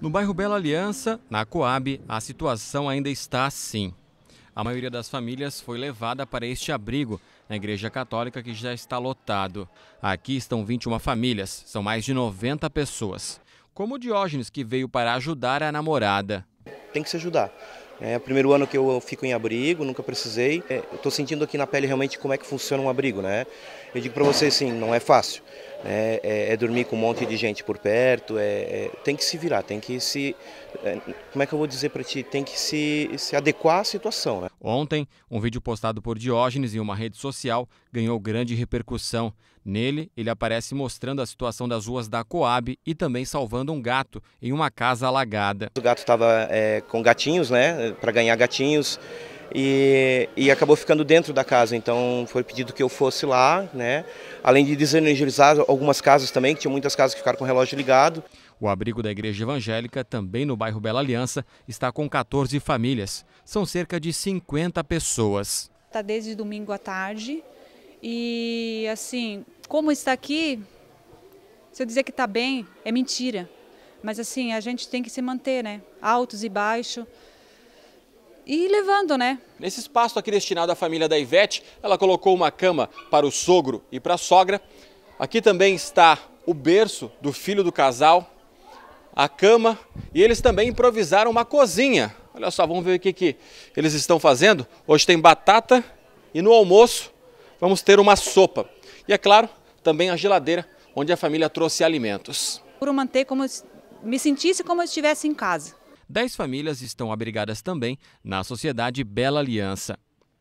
No bairro Bela Aliança, na Coab, a situação ainda está assim. A maioria das famílias foi levada para este abrigo, na Igreja Católica, que já está lotado. Aqui estão 21 famílias, são mais de 90 pessoas. Como o Diógenes, que veio para ajudar a namorada. Tem que se ajudar. É o primeiro ano que eu fico em abrigo, nunca precisei. É, Estou sentindo aqui na pele realmente como é que funciona um abrigo, né? Eu digo para vocês, sim, não é fácil é, é, é, dormir com um monte de gente por perto, é, é tem que se virar, tem que se. É, como é que eu vou dizer para ti? Tem que se, se adequar à situação. Né? Ontem, um vídeo postado por Diógenes em uma rede social ganhou grande repercussão. Nele, ele aparece mostrando a situação das ruas da Coab e também salvando um gato em uma casa alagada. O gato estava é, com gatinhos, né? Para ganhar gatinhos. E, e, acabou ficando dentro da casa. Então foi pedido que eu fosse lá, né? Além de desenergizar algumas casas também, que tinha muitas casas que ficaram com o relógio ligado. O abrigo da Igreja Evangélica, também no bairro Bela Aliança, está com 14 famílias. São cerca de 50 pessoas. Está desde domingo à tarde. E assim, como está aqui, se eu dizer que está bem, é mentira. Mas assim, a gente tem que se manter, né? Altos e baixos e levando, né? Nesse espaço aqui destinado à família da Ivete, ela colocou uma cama para o sogro e para a sogra. Aqui também está o berço do filho do casal, a cama e eles também improvisaram uma cozinha. Olha só, vamos ver o que, que eles estão fazendo. Hoje tem batata e no almoço vamos ter uma sopa. E é claro, também a geladeira, onde a família trouxe alimentos. Por manter como me sentisse como eu estivesse em casa. 10 famílias estão abrigadas também na Sociedade Bela Aliança.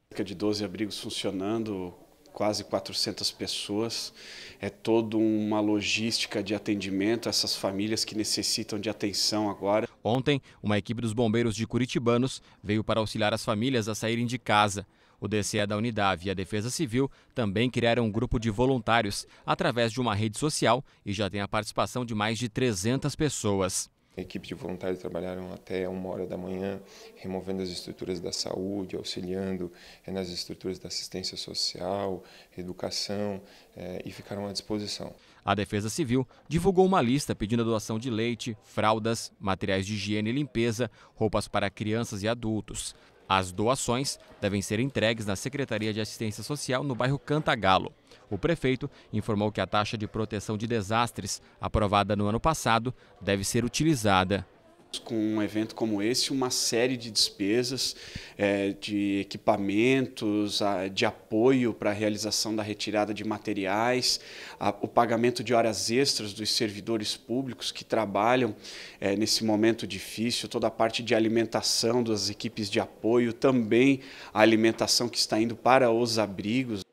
Cerca de 12 abrigos funcionando, quase 400 pessoas. É toda uma logística de atendimento a essas famílias que necessitam de atenção agora. Ontem, uma equipe dos bombeiros de Curitibanos veio para auxiliar as famílias a saírem de casa. O DCE da Unidade e a Defesa Civil também criaram um grupo de voluntários através de uma rede social e já tem a participação de mais de 300 pessoas. A equipe de voluntários trabalharam até uma hora da manhã, removendo as estruturas da saúde, auxiliando eh, nas estruturas da assistência social, educação eh, e ficaram à disposição. A Defesa Civil divulgou uma lista pedindo a doação de leite, fraldas, materiais de higiene e limpeza, roupas para crianças e adultos. As doações devem ser entregues na Secretaria de Assistência Social no bairro Cantagalo. O prefeito informou que a taxa de proteção de desastres, aprovada no ano passado, deve ser utilizada com um evento como esse uma série de despesas é, de equipamentos, de apoio para a realização da retirada de materiais, a, o pagamento de horas extras dos servidores públicos que trabalham é, nesse momento difícil, toda a parte de alimentação das equipes de apoio, também a alimentação que está indo para os abrigos.